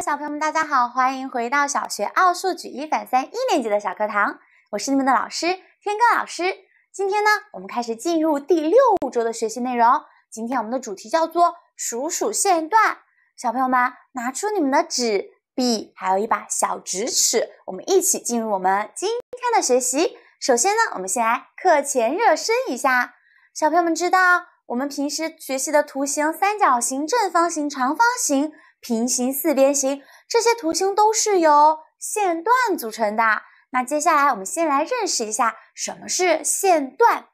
小朋友们，大家好，欢迎回到小学奥数举一反三一年级的小课堂，我是你们的老师天哥老师。今天呢，我们开始进入第六周的学习内容。今天我们的主题叫做数数线段。小朋友们拿出你们的纸、笔，还有一把小直尺，我们一起进入我们今天的学习。首先呢，我们先来课前热身一下。小朋友们知道，我们平时学习的图形：三角形、正方形、长方形。平行四边形，这些图形都是由线段组成的。那接下来，我们先来认识一下什么是线段。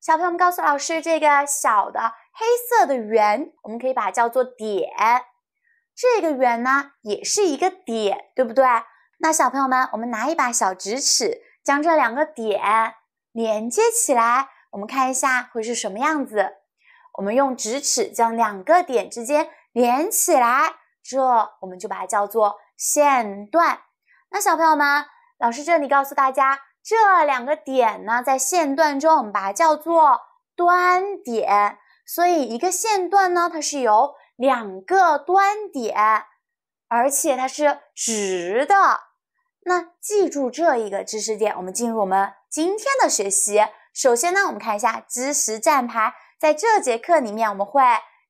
小朋友们告诉老师，这个小的黑色的圆，我们可以把它叫做点。这个圆呢，也是一个点，对不对？那小朋友们，我们拿一把小直尺，将这两个点连接起来，我们看一下会是什么样子。我们用直尺将两个点之间。连起来，这我们就把它叫做线段。那小朋友们，老师这里告诉大家，这两个点呢，在线段中我们把它叫做端点。所以一个线段呢，它是由两个端点，而且它是直的。那记住这一个知识点，我们进入我们今天的学习。首先呢，我们看一下知识站牌，在这节课里面我们会。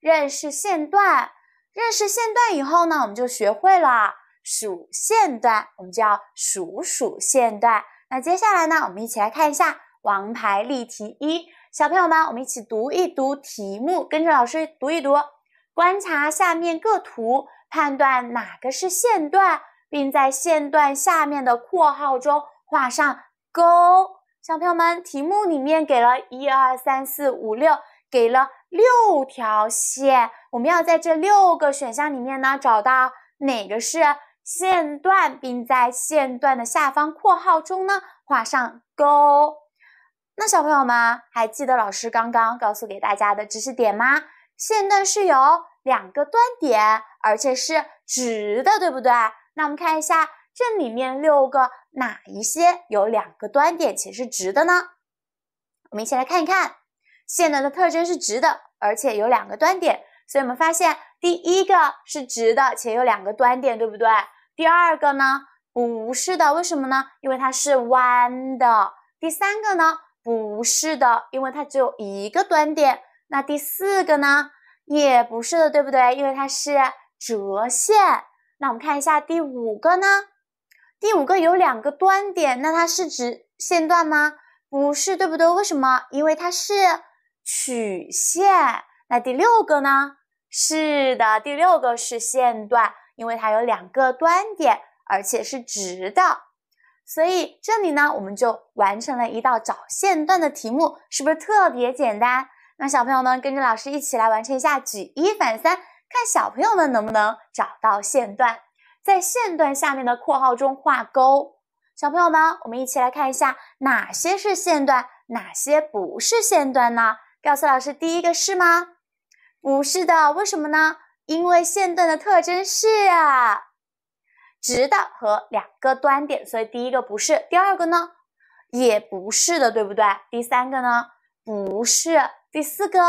认识线段，认识线段以后呢，我们就学会了数线段，我们叫数数线段。那接下来呢，我们一起来看一下王牌例题一。小朋友们，我们一起读一读题目，跟着老师读一读。观察下面各图，判断哪个是线段，并在线段下面的括号中画上勾。小朋友们，题目里面给了，一、二、三、四、五、六，给了。六条线，我们要在这六个选项里面呢，找到哪个是线段，并在线段的下方括号中呢画上勾。那小朋友们还记得老师刚刚告诉给大家的知识点吗？线段是有两个端点，而且是直的，对不对？那我们看一下这里面六个哪一些有两个端点且是直的呢？我们一起来看一看。线段的特征是直的，而且有两个端点，所以我们发现第一个是直的且有两个端点，对不对？第二个呢不是的，为什么呢？因为它是弯的。第三个呢不是的，因为它只有一个端点。那第四个呢也不是的，对不对？因为它是折线。那我们看一下第五个呢？第五个有两个端点，那它是直线段吗？不是，对不对？为什么？因为它是。曲线，那第六个呢？是的，第六个是线段，因为它有两个端点，而且是直的。所以这里呢，我们就完成了一道找线段的题目，是不是特别简单？那小朋友们跟着老师一起来完成一下，举一反三，看小朋友们能不能找到线段，在线段下面的括号中画勾。小朋友们，我们一起来看一下哪些是线段，哪些不是线段呢？告诉老师，第一个是吗？不是的，为什么呢？因为线段的特征是啊，直的和两个端点，所以第一个不是。第二个呢，也不是的，对不对？第三个呢，不是。第四个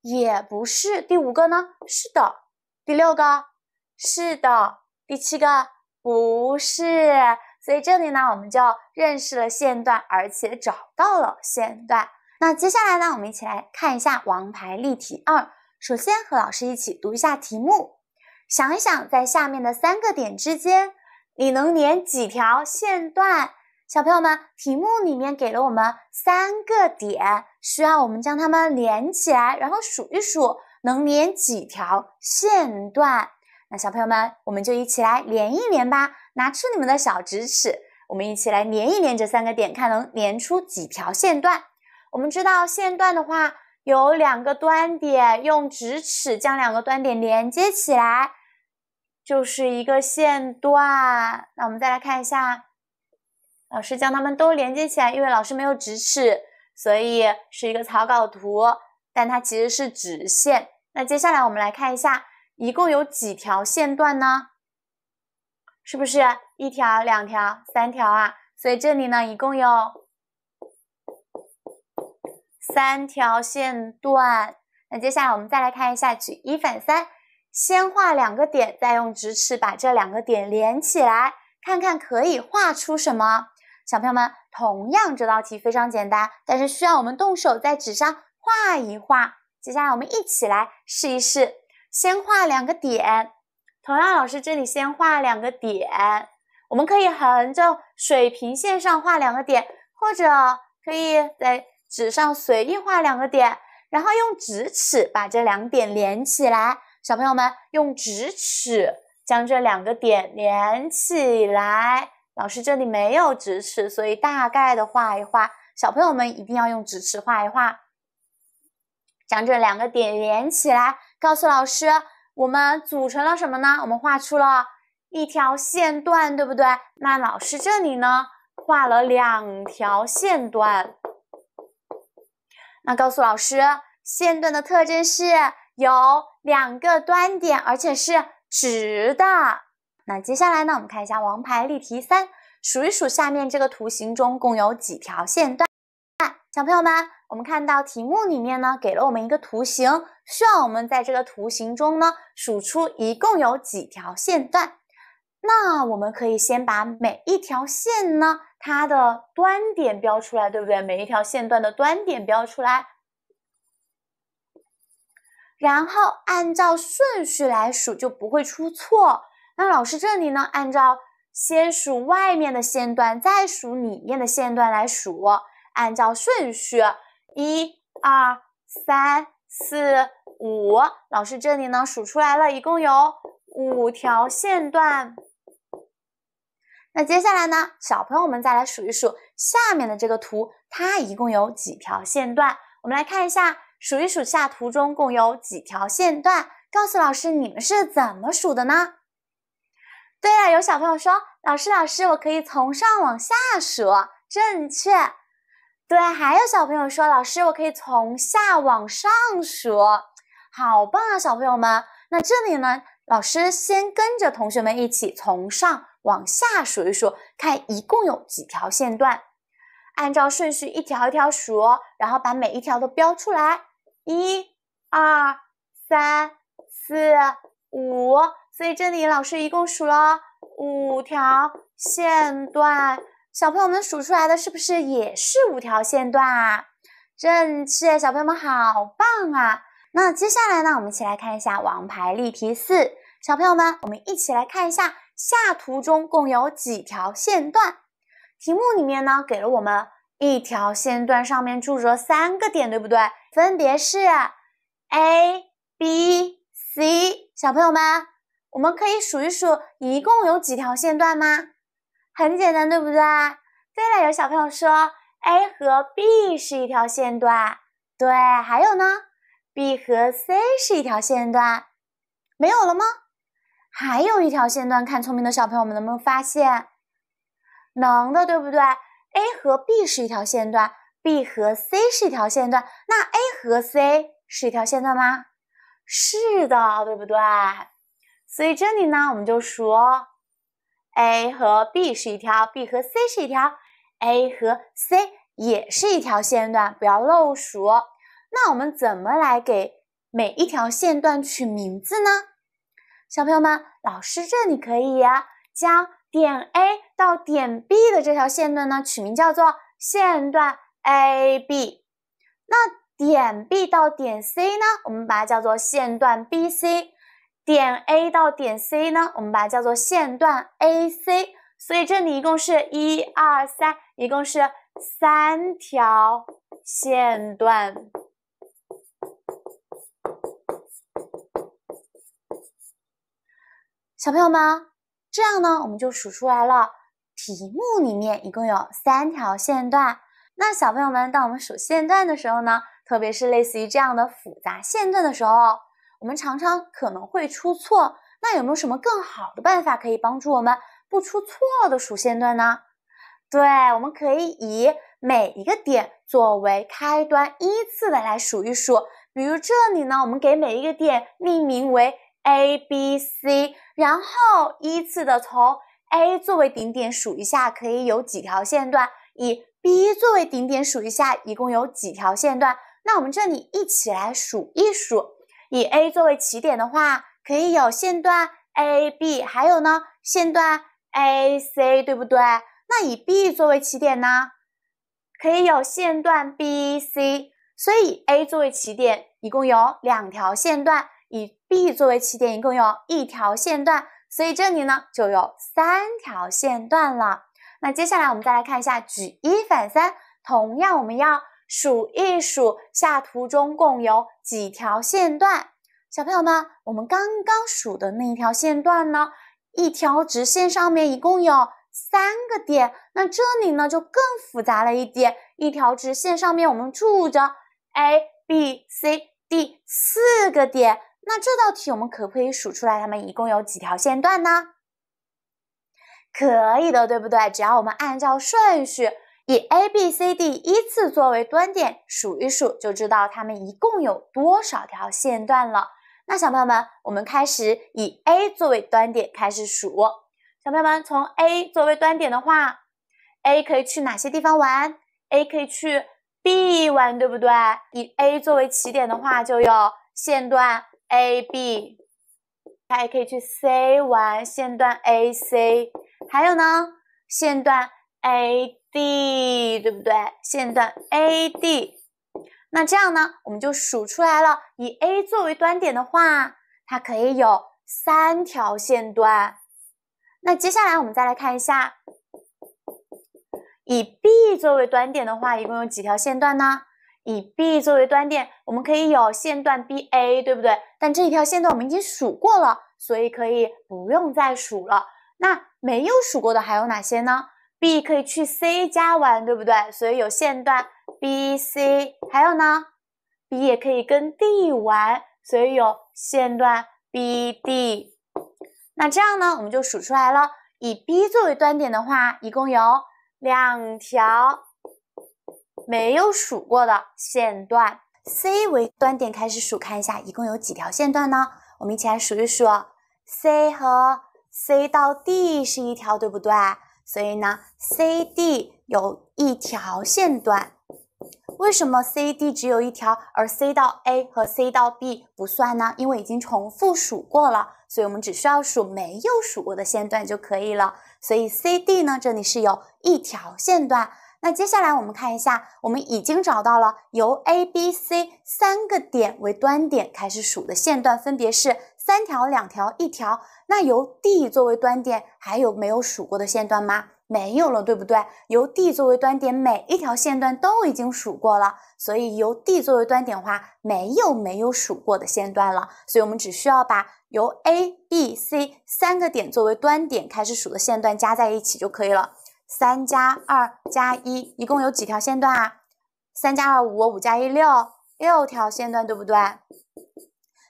也不是。第五个呢，是的。第六个是的。第七个不是。所以这里呢，我们就认识了线段，而且找到了线段。那接下来呢，我们一起来看一下王牌例题二。首先和老师一起读一下题目，想一想，在下面的三个点之间，你能连几条线段？小朋友们，题目里面给了我们三个点，需要我们将它们连起来，然后数一数能连几条线段。那小朋友们，我们就一起来连一连吧。拿出你们的小直尺，我们一起来连一连这三个点，看能连出几条线段。我们知道线段的话有两个端点，用直尺将两个端点连接起来就是一个线段。那我们再来看一下，老师将它们都连接起来，因为老师没有直尺，所以是一个草稿图，但它其实是直线。那接下来我们来看一下，一共有几条线段呢？是不是一条、两条、三条啊？所以这里呢一共有。三条线段。那接下来我们再来看一下，举一反三。先画两个点，再用直尺把这两个点连起来，看看可以画出什么。小朋友们，同样这道题非常简单，但是需要我们动手在纸上画一画。接下来我们一起来试一试。先画两个点，同样老师这里先画两个点。我们可以横着水平线上画两个点，或者可以在。纸上随意画两个点，然后用直尺把这两点连起来。小朋友们用直尺将这两个点连起来。老师这里没有直尺，所以大概的画一画。小朋友们一定要用直尺画一画，将这两个点连起来。告诉老师，我们组成了什么呢？我们画出了一条线段，对不对？那老师这里呢，画了两条线段。那告诉老师，线段的特征是有两个端点，而且是直的。那接下来呢，我们看一下王牌例题三，数一数下面这个图形中共有几条线段。小朋友们，我们看到题目里面呢，给了我们一个图形，需要我们在这个图形中呢，数出一共有几条线段。那我们可以先把每一条线呢。它的端点标出来，对不对？每一条线段的端点标出来，然后按照顺序来数就不会出错。那老师这里呢，按照先数外面的线段，再数里面的线段来数，按照顺序，一、二、三、四、五。老师这里呢，数出来了，一共有五条线段。那接下来呢，小朋友们再来数一数下面的这个图，它一共有几条线段？我们来看一下，数一数下图中共有几条线段，告诉老师你们是怎么数的呢？对了，有小朋友说，老师老师，我可以从上往下数，正确。对，还有小朋友说，老师，我可以从下往上数，好棒啊，小朋友们。那这里呢，老师先跟着同学们一起从上。往下数一数，看一共有几条线段。按照顺序一条一条数，然后把每一条都标出来。一、二、三、四、五。所以这里老师一共数了五条线段。小朋友们数出来的是不是也是五条线段啊？正确，小朋友们好棒啊！那接下来呢，我们一起来看一下王牌例题四。小朋友们，我们一起来看一下。下图中共有几条线段？题目里面呢给了我们一条线段，上面注着三个点，对不对？分别是 A、B、C。小朋友们，我们可以数一数，一共有几条线段吗？很简单，对不对？对了，有小朋友说 A 和 B 是一条线段，对。还有呢，B 和 C 是一条线段，没有了吗？还有一条线段，看聪明的小朋友们能不能发现，能的对不对？A 和 B 是一条线段，B 和 C 是一条线段，那 A 和 C 是一条线段吗？是的，对不对？所以这里呢，我们就说 A 和 B 是一条，B 和 C 是一条，A 和 C 也是一条线段，不要漏数那我们怎么来给每一条线段取名字呢？小朋友们，老师这里可以将点 A 到点 B 的这条线段呢，取名叫做线段 AB。那点 B 到点 C 呢，我们把它叫做线段 BC。点 A 到点 C 呢，我们把它叫做线段 AC。所以这里一共是1、2、3，一共是三条线段。小朋友们，这样呢，我们就数出来了。题目里面一共有三条线段。那小朋友们，当我们数线段的时候呢，特别是类似于这样的复杂线段的时候，我们常常可能会出错。那有没有什么更好的办法可以帮助我们不出错的数线段呢？对，我们可以以每一个点作为开端，依次的来数一数。比如这里呢，我们给每一个点命名为 A、B、C。然后依次的从 A 作为顶点数一下，可以有几条线段；以 B 作为顶点数一下，一共有几条线段。那我们这里一起来数一数：以 A 作为起点的话，可以有线段 AB，还有呢线段 AC，对不对？那以 B 作为起点呢，可以有线段 BC。所以 A 作为起点，一共有两条线段。以 B 作为起点，一共有一条线段，所以这里呢就有三条线段了。那接下来我们再来看一下举一反三，同样我们要数一数下图中共有几条线段。小朋友们，我们刚刚数的那一条线段呢？一条直线上面一共有三个点，那这里呢就更复杂了一点，一条直线上面我们住着 A、B、C、D 四个点。那这道题我们可不可以数出来它们一共有几条线段呢？可以的，对不对？只要我们按照顺序以 A B C D 依次作为端点数一数，就知道它们一共有多少条线段了。那小朋友们，我们开始以 A 作为端点开始数。小朋友们，从 A 作为端点的话，A 可以去哪些地方玩？A 可以去 B 玩，对不对？以 A 作为起点的话，就有线段。A、B，它也可以去 C 玩，线段 AC，还有呢，线段 AD，对不对？线段 AD，那这样呢，我们就数出来了。以 A 作为端点的话，它可以有三条线段。那接下来我们再来看一下，以 B 作为端点的话，一共有几条线段呢？以 B 作为端点，我们可以有线段 BA，对不对？但这一条线段我们已经数过了，所以可以不用再数了。那没有数过的还有哪些呢？B 可以去 C 家玩，对不对？所以有线段 BC。还有呢，B 也可以跟 D 玩，所以有线段 BD。那这样呢，我们就数出来了。以 B 作为端点的话，一共有两条。没有数过的线段，C 为端点开始数，看一下一共有几条线段呢？我们一起来数一数，C 和 C 到 D 是一条，对不对？所以呢，CD 有一条线段。为什么 CD 只有一条，而 C 到 A 和 C 到 B 不算呢？因为已经重复数过了，所以我们只需要数没有数过的线段就可以了。所以 CD 呢，这里是有一条线段。那接下来我们看一下，我们已经找到了由 A、B、C 三个点为端点开始数的线段，分别是三条、两条、一条。那由 D 作为端点，还有没有数过的线段吗？没有了，对不对？由 D 作为端点，每一条线段都已经数过了，所以由 D 作为端点的话，没有没有数过的线段了。所以我们只需要把由 A、B、C 三个点作为端点开始数的线段加在一起就可以了。三加二加一，一共有几条线段啊？三加二五，五加一六，六条线段，对不对？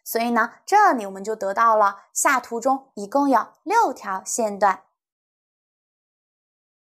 所以呢，这里我们就得到了下图中一共有六条线段。